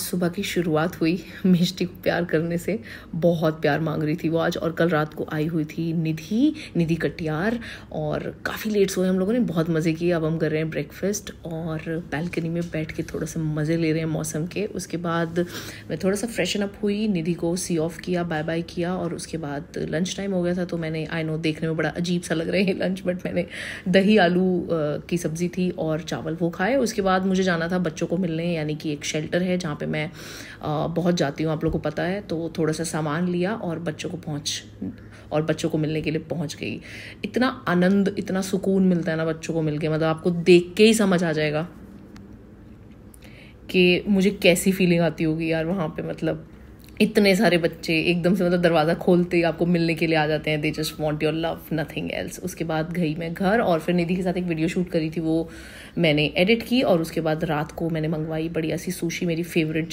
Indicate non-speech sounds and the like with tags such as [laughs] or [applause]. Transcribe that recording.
सुबह की शुरुआत हुई [laughs] मिष्टी को प्यार करने से बहुत प्यार मांग रही थी वो आज और कल रात को आई हुई थी निधि निधि कटियार और काफ़ी लेट सोए हम लोगों ने बहुत मज़े किए अब हम कर रहे हैं ब्रेकफास्ट और बैल्कनी में बैठ के थोड़ा सा मज़े ले रहे हैं मौसम के उसके बाद मैं थोड़ा सा फ्रेशन अप हुई निधि को सी ऑफ किया बाय बाय किया और उसके बाद लंच टाइम हो गया था तो मैंने आई नो देखने में बड़ा अजीब सा लग रहा है लंच बट मैंने दही आलू की सब्ज़ी थी और चावल वो खाए उसके बाद मुझे जाना था बच्चों को मिलने यानी कि एक शेल्टर है जहाँ पर पे मैं बहुत जाती हूँ आप लोगों को पता है तो थोड़ा सा सामान लिया और बच्चों को पहुँच और बच्चों को मिलने के लिए पहुँच गई इतना आनंद इतना सुकून मिलता है ना बच्चों को मिल के मतलब आपको देख के ही समझ आ जाएगा कि मुझे कैसी फीलिंग आती होगी यार वहाँ पे मतलब इतने सारे बच्चे एकदम से मतलब दरवाज़ा खोलते आपको मिलने के लिए आ जाते हैं they just want your love nothing else उसके बाद गई मैं घर और फिर निधि के साथ एक वीडियो शूट करी थी वो मैंने एडिट की और उसके बाद रात को मैंने मंगवाई बढ़िया सी सुशी मेरी फेवरेट